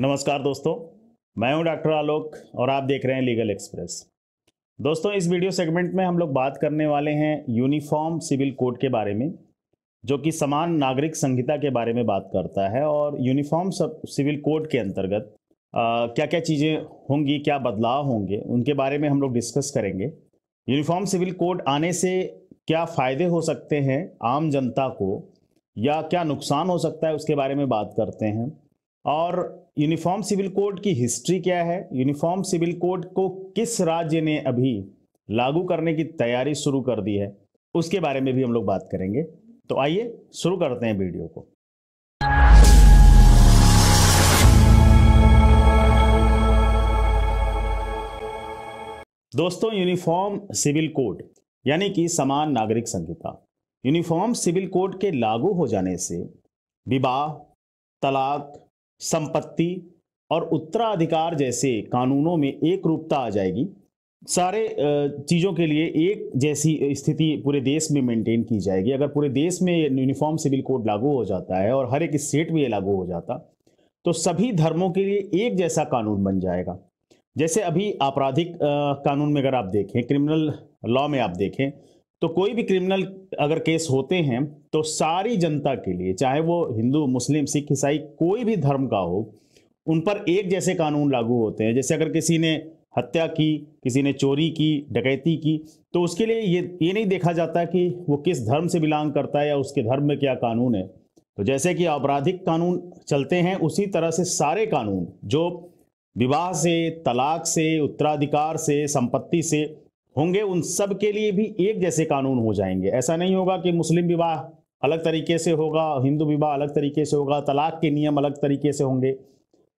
नमस्कार दोस्तों मैं हूं डॉक्टर आलोक और आप देख रहे हैं लीगल एक्सप्रेस दोस्तों इस वीडियो सेगमेंट में हम लोग बात करने वाले हैं यूनिफॉर्म सिविल कोड के बारे में जो कि समान नागरिक संहिता के बारे में बात करता है और यूनिफॉर्म सिविल कोड के अंतर्गत आ, क्या क्या चीज़ें होंगी क्या बदलाव होंगे उनके बारे में हम लोग डिस्कस करेंगे यूनिफॉर्म सिविल कोड आने से क्या फ़ायदे हो सकते हैं आम जनता को या क्या नुकसान हो सकता है उसके बारे में बात करते हैं और यूनिफॉर्म सिविल कोड की हिस्ट्री क्या है यूनिफॉर्म सिविल कोड को किस राज्य ने अभी लागू करने की तैयारी शुरू कर दी है उसके बारे में भी हम लोग बात करेंगे तो आइए शुरू करते हैं वीडियो को दोस्तों यूनिफॉर्म सिविल कोड यानी कि समान नागरिक संहिता यूनिफॉर्म सिविल कोड के लागू हो जाने से विवाह तलाक संपत्ति और उत्तराधिकार जैसे कानूनों में एक रूपता आ जाएगी सारे चीज़ों के लिए एक जैसी स्थिति पूरे देश में मेंटेन की जाएगी अगर पूरे देश में यूनिफॉर्म सिविल कोड लागू हो जाता है और हर एक स्टेट में ये लागू हो जाता तो सभी धर्मों के लिए एक जैसा कानून बन जाएगा जैसे अभी आपराधिक कानून में अगर आप देखें क्रिमिनल लॉ में आप देखें तो कोई भी क्रिमिनल अगर केस होते हैं तो सारी जनता के लिए चाहे वो हिंदू मुस्लिम सिख ईसाई कोई भी धर्म का हो उन पर एक जैसे कानून लागू होते हैं जैसे अगर किसी ने हत्या की किसी ने चोरी की डकैती की तो उसके लिए ये ये नहीं देखा जाता कि वो किस धर्म से बिलोंग करता है या उसके धर्म में क्या कानून है तो जैसे कि आपराधिक कानून चलते हैं उसी तरह से सारे कानून जो विवाह से तलाक से उत्तराधिकार से संपत्ति से होंगे उन सब के लिए भी एक जैसे कानून हो जाएंगे ऐसा नहीं होगा कि मुस्लिम विवाह अलग तरीके से होगा हिंदू विवाह अलग तरीके से होगा तलाक के नियम अलग तरीके से होंगे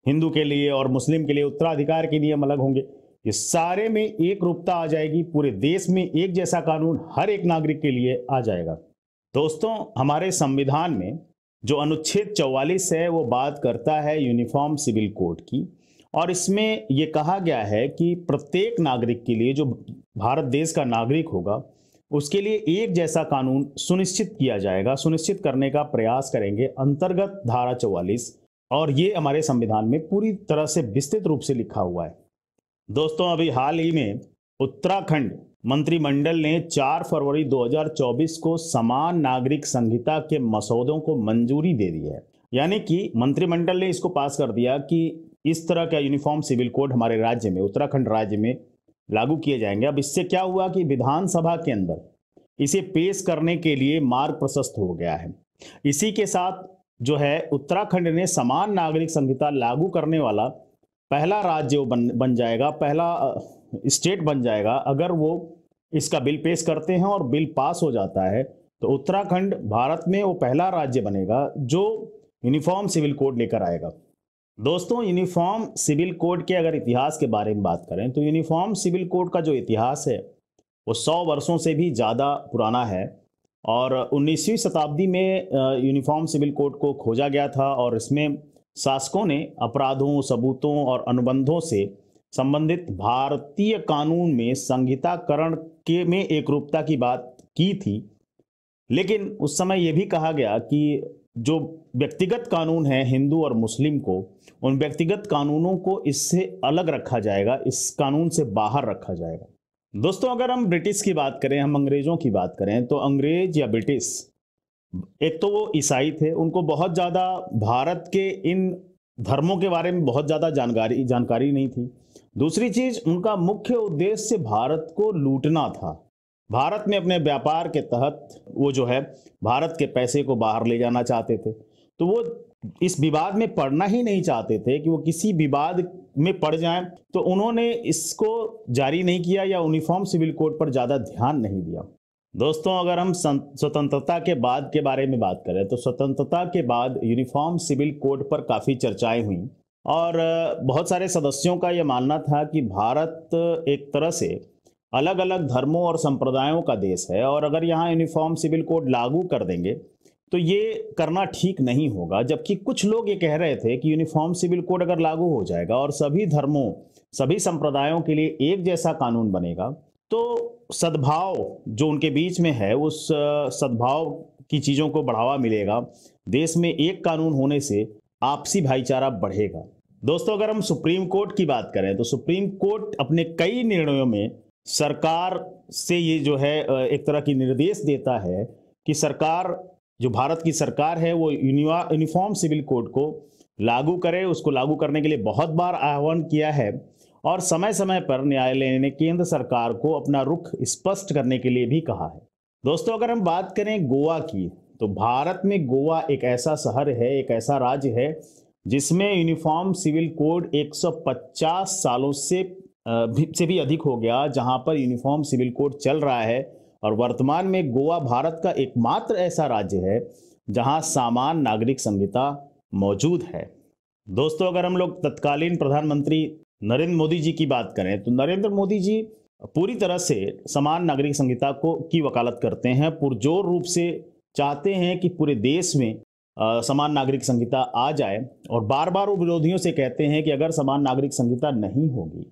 हिंदू के लिए और मुस्लिम के लिए उत्तराधिकार के नियम अलग होंगे ये सारे में एक रूपता आ जाएगी पूरे देश में एक जैसा कानून हर एक नागरिक के लिए आ जाएगा दोस्तों हमारे संविधान में जो अनुच्छेद 44 है वो बात करता है यूनिफॉर्म सिविल कोड की और इसमें ये कहा गया है कि प्रत्येक नागरिक के लिए जो भारत देश का नागरिक होगा उसके लिए एक जैसा कानून सुनिश्चित किया जाएगा सुनिश्चित करने का प्रयास करेंगे अंतर्गत धारा चौवालीस और ये हमारे संविधान में पूरी तरह से विस्तृत रूप से लिखा हुआ है दोस्तों अभी हाल ही में उत्तराखंड मंत्रिमंडल ने 4 फरवरी 2024 को समान नागरिक संहिता के मसौदों को मंजूरी दे दी है यानी कि मंत्रिमंडल ने इसको पास कर दिया कि इस तरह का यूनिफॉर्म सिविल कोड हमारे राज्य में उत्तराखंड राज्य में लागू किए जाएंगे अब इससे क्या हुआ कि विधानसभा के अंदर इसे पेश करने के लिए मार्ग प्रशस्त हो गया है इसी के साथ जो है उत्तराखंड ने समान नागरिक संहिता लागू करने वाला पहला राज्य बन बन जाएगा पहला स्टेट बन जाएगा अगर वो इसका बिल पेश करते हैं और बिल पास हो जाता है तो उत्तराखंड भारत में वो पहला राज्य बनेगा जो यूनिफॉर्म सिविल कोड लेकर आएगा दोस्तों यूनिफॉर्म सिविल कोड के अगर इतिहास के बारे में बात करें तो यूनिफॉर्म सिविल कोड का जो इतिहास है वो सौ वर्षों से भी ज़्यादा पुराना है और 19वीं शताब्दी में यूनिफॉर्म सिविल कोड को खोजा गया था और इसमें शासकों ने अपराधों सबूतों और अनुबंधों से संबंधित भारतीय कानून में संहिताकरण के में एक रूपता की बात की थी लेकिन उस समय यह भी कहा गया कि जो व्यक्तिगत कानून है हिंदू और मुस्लिम को उन व्यक्तिगत कानूनों को इससे अलग रखा जाएगा इस कानून से बाहर रखा जाएगा दोस्तों अगर हम ब्रिटिश की बात करें हम अंग्रेजों की बात करें तो अंग्रेज या ब्रिटिश एक तो वो ईसाई थे उनको बहुत ज़्यादा भारत के इन धर्मों के बारे में बहुत ज़्यादा जानकारी जानकारी नहीं थी दूसरी चीज़ उनका मुख्य उद्देश्य भारत को लूटना था भारत में अपने व्यापार के तहत वो जो है भारत के पैसे को बाहर ले जाना चाहते थे तो वो इस विवाद में पड़ना ही नहीं चाहते थे कि वो किसी विवाद में पड़ जाए तो उन्होंने इसको जारी नहीं किया या यूनिफॉर्म सिविल कोड पर ज़्यादा ध्यान नहीं दिया दोस्तों अगर हम स्वतंत्रता के बाद के बारे में बात करें तो स्वतंत्रता के बाद यूनिफॉर्म सिविल कोड पर काफ़ी चर्चाएं हुई और बहुत सारे सदस्यों का ये मानना था कि भारत एक तरह से अलग अलग धर्मों और संप्रदायों का देश है और अगर यहाँ यूनिफॉर्म सिविल कोड लागू कर देंगे तो ये करना ठीक नहीं होगा जबकि कुछ लोग ये कह रहे थे कि यूनिफॉर्म सिविल कोड अगर लागू हो जाएगा और सभी धर्मों सभी संप्रदायों के लिए एक जैसा कानून बनेगा तो सद्भाव जो उनके बीच में है उस सद्भाव की चीज़ों को बढ़ावा मिलेगा देश में एक कानून होने से आपसी भाईचारा बढ़ेगा दोस्तों अगर हम सुप्रीम कोर्ट की बात करें तो सुप्रीम कोर्ट अपने कई निर्णयों में सरकार से ये जो है एक तरह की निर्देश देता है कि सरकार जो भारत की सरकार है वो यूनिफॉर्म सिविल कोड को लागू करे उसको लागू करने के लिए बहुत बार आह्वान किया है और समय समय पर न्यायालय ने केंद्र सरकार को अपना रुख स्पष्ट करने के लिए भी कहा है दोस्तों अगर हम बात करें गोवा की तो भारत में गोवा एक ऐसा शहर है एक ऐसा राज्य है जिसमें यूनिफॉर्म सिविल कोड 150 सालों से से भी अधिक हो गया जहां पर यूनिफॉर्म सिविल कोड चल रहा है और वर्तमान में गोवा भारत का एकमात्र ऐसा राज्य है जहां सामान नागरिक संहिता मौजूद है दोस्तों अगर हम लोग तत्कालीन प्रधानमंत्री नरेंद्र मोदी जी की बात करें तो नरेंद्र मोदी जी पूरी तरह से समान नागरिक संहिता को की वकालत करते हैं पुरजोर रूप से चाहते हैं कि पूरे देश में आ, समान नागरिक संहिता आ जाए और बार बार वो विरोधियों से कहते हैं कि अगर समान नागरिक संहिता नहीं होगी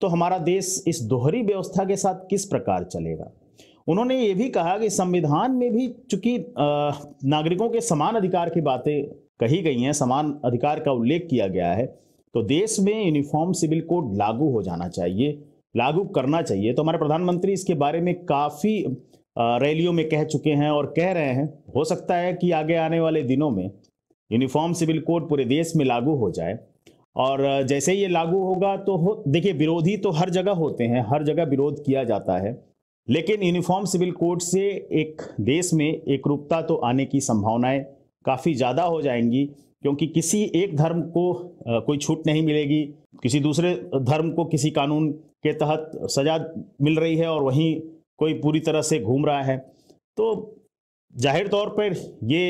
तो हमारा देश इस दोहरी व्यवस्था के साथ किस प्रकार चलेगा उन्होंने ये भी कहा कि संविधान में भी चूंकि नागरिकों के समान अधिकार की बातें कही गई हैं समान अधिकार का उल्लेख किया गया है तो देश में यूनिफॉर्म सिविल कोड लागू हो जाना चाहिए लागू करना चाहिए तो हमारे प्रधानमंत्री इसके बारे में काफ़ी रैलियों में कह चुके हैं और कह रहे हैं हो सकता है कि आगे आने वाले दिनों में यूनिफॉर्म सिविल कोड पूरे देश में लागू हो जाए और जैसे ही ये लागू होगा तो हो देखिए विरोधी तो हर जगह होते हैं हर जगह विरोध किया जाता है लेकिन यूनिफॉर्म सिविल कोड से एक देश में एक रूपता तो आने की संभावनाएं काफ़ी ज़्यादा हो जाएंगी क्योंकि किसी एक धर्म को कोई छूट नहीं मिलेगी किसी दूसरे धर्म को किसी कानून के तहत सजा मिल रही है और वहीं कोई पूरी तरह से घूम रहा है तो जाहिर तौर पर ये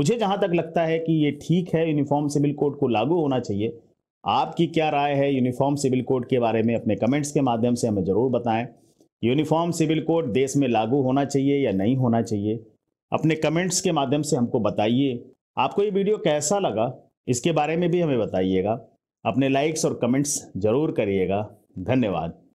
मुझे जहाँ तक लगता है कि ये ठीक है यूनिफॉर्म सिविल कोड को लागू होना चाहिए आपकी क्या राय है यूनिफॉर्म सिविल कोड के बारे में अपने कमेंट्स के माध्यम से हमें ज़रूर बताएं यूनिफॉर्म सिविल कोड देश में लागू होना चाहिए या नहीं होना चाहिए अपने कमेंट्स के माध्यम से हमको बताइए आपको ये वीडियो कैसा लगा इसके बारे में भी हमें बताइएगा अपने लाइक्स और कमेंट्स ज़रूर करिएगा धन्यवाद